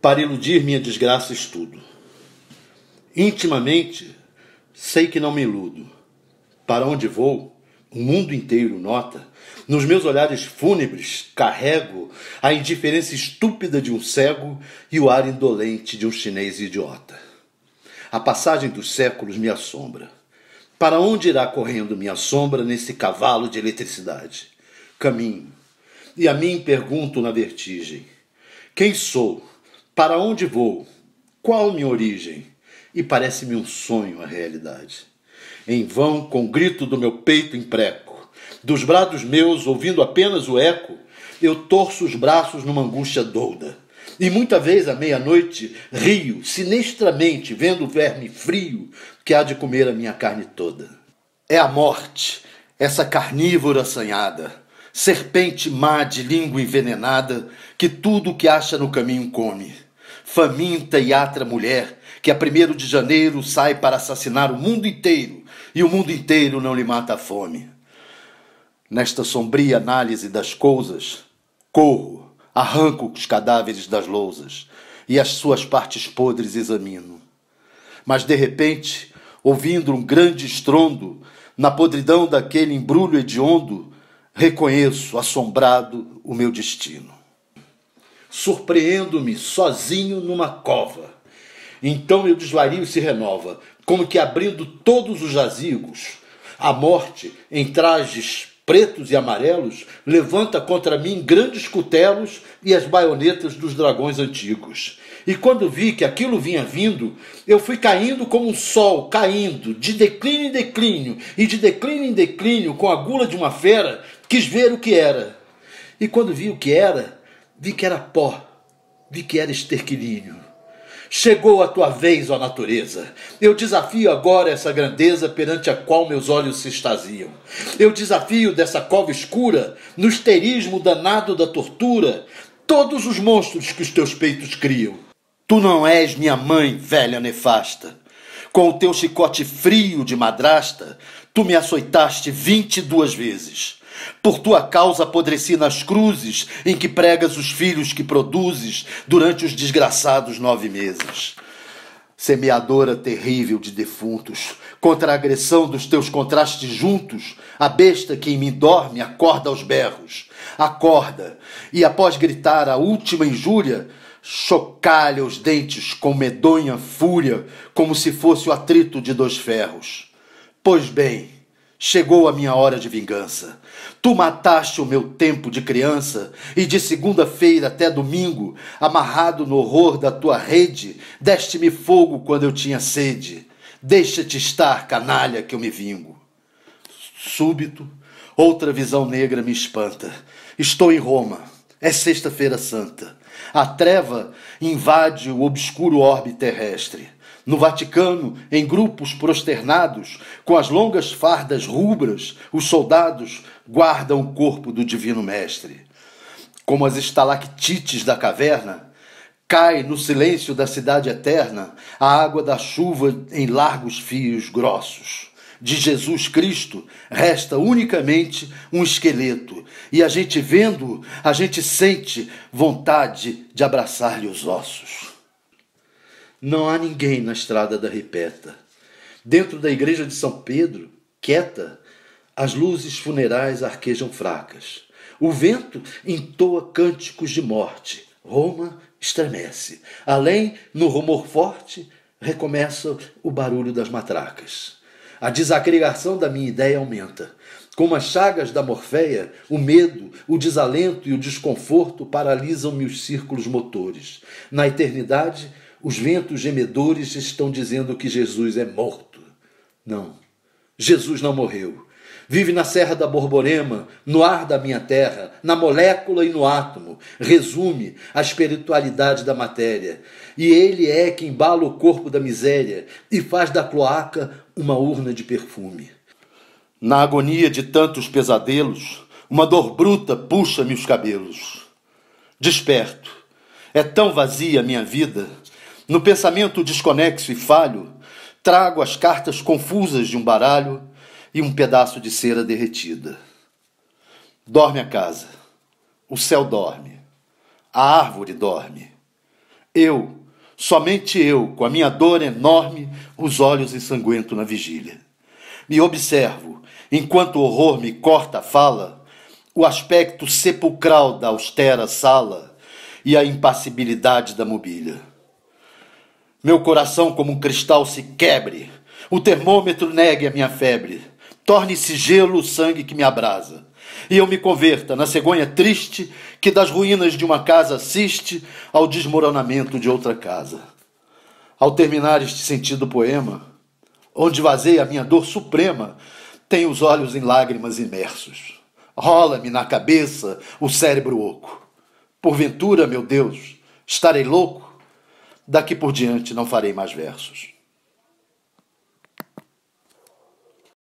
para iludir minha desgraça estudo. Intimamente sei que não me iludo. Para onde vou, o mundo inteiro nota. Nos meus olhares fúnebres carrego a indiferença estúpida de um cego e o ar indolente de um chinês idiota. A passagem dos séculos me assombra. Para onde irá correndo minha sombra nesse cavalo de eletricidade? Caminho. E a mim pergunto na vertigem: quem sou? Para onde vou? Qual minha origem? E parece-me um sonho a realidade. Em vão, com o grito do meu peito impreco, dos brados meus, ouvindo apenas o eco, eu torço os braços numa angústia douda. E muita vez à meia-noite rio sinistramente, vendo o verme frio que há de comer a minha carne toda. É a morte, essa carnívora assanhada, serpente má de língua envenenada, que tudo o que acha no caminho come faminta e atra mulher, que a 1 de janeiro sai para assassinar o mundo inteiro e o mundo inteiro não lhe mata a fome. Nesta sombria análise das coisas, corro, arranco os cadáveres das lousas e as suas partes podres examino. Mas de repente, ouvindo um grande estrondo, na podridão daquele embrulho hediondo, reconheço, assombrado, o meu destino surpreendo-me sozinho numa cova. Então meu desvario se renova, como que abrindo todos os jazigos. A morte, em trajes pretos e amarelos, levanta contra mim grandes cutelos e as baionetas dos dragões antigos. E quando vi que aquilo vinha vindo, eu fui caindo como um sol, caindo, de declínio em declínio, e de declínio em declínio, com a gula de uma fera, quis ver o que era. E quando vi o que era, Vi que era pó, vi que era esterquilinho. Chegou a tua vez, ó natureza. Eu desafio agora essa grandeza perante a qual meus olhos se extasiam. Eu desafio dessa cova escura, no esterismo danado da tortura, todos os monstros que os teus peitos criam. Tu não és minha mãe, velha nefasta. Com o teu chicote frio de madrasta, tu me açoitaste vinte e duas vezes. Por tua causa apodreci nas cruzes em que pregas os filhos que produzes durante os desgraçados nove meses. Semeadora terrível de defuntos, contra a agressão dos teus contrastes juntos, a besta que em mim dorme acorda aos berros. Acorda, e após gritar a última injúria, chocalha os dentes com medonha fúria, como se fosse o atrito de dois ferros. Pois bem, Chegou a minha hora de vingança. Tu mataste o meu tempo de criança e de segunda-feira até domingo, amarrado no horror da tua rede, deste-me fogo quando eu tinha sede. Deixa-te estar, canalha, que eu me vingo. Súbito, outra visão negra me espanta. Estou em Roma. É Sexta-feira Santa. A treva invade o obscuro orbe terrestre. No Vaticano, em grupos prosternados, com as longas fardas rubras, os soldados guardam o corpo do Divino Mestre. Como as estalactites da caverna, cai no silêncio da cidade eterna a água da chuva em largos fios grossos de Jesus Cristo, resta unicamente um esqueleto. E a gente vendo, a gente sente vontade de abraçar-lhe os ossos. Não há ninguém na estrada da Ripeta. Dentro da igreja de São Pedro, quieta, as luzes funerais arquejam fracas. O vento entoa cânticos de morte. Roma estremece. Além, no rumor forte, recomeça o barulho das matracas a desagregação da minha ideia aumenta. Como as chagas da morféia, o medo, o desalento e o desconforto paralisam-me os círculos motores. Na eternidade, os ventos gemedores estão dizendo que Jesus é morto. Não, Jesus não morreu. Vive na Serra da Borborema, no ar da minha terra, na molécula e no átomo. Resume a espiritualidade da matéria. E ele é que embala o corpo da miséria e faz da cloaca uma urna de perfume. Na agonia de tantos pesadelos, uma dor bruta puxa-me os cabelos. Desperto. É tão vazia a minha vida. No pensamento desconexo e falho, trago as cartas confusas de um baralho e um pedaço de cera derretida. Dorme a casa. O céu dorme. A árvore dorme. Eu, somente eu, com a minha dor enorme, os olhos ensanguento na vigília. Me observo, enquanto o horror me corta a fala, o aspecto sepulcral da austera sala e a impassibilidade da mobília. Meu coração, como um cristal, se quebre, o termômetro negue a minha febre torne-se gelo o sangue que me abrasa. E eu me converta na cegonha triste que das ruínas de uma casa assiste ao desmoronamento de outra casa. Ao terminar este sentido poema, onde vazei a minha dor suprema, tenho os olhos em lágrimas imersos. Rola-me na cabeça o cérebro oco. Porventura, meu Deus, estarei louco? Daqui por diante não farei mais versos.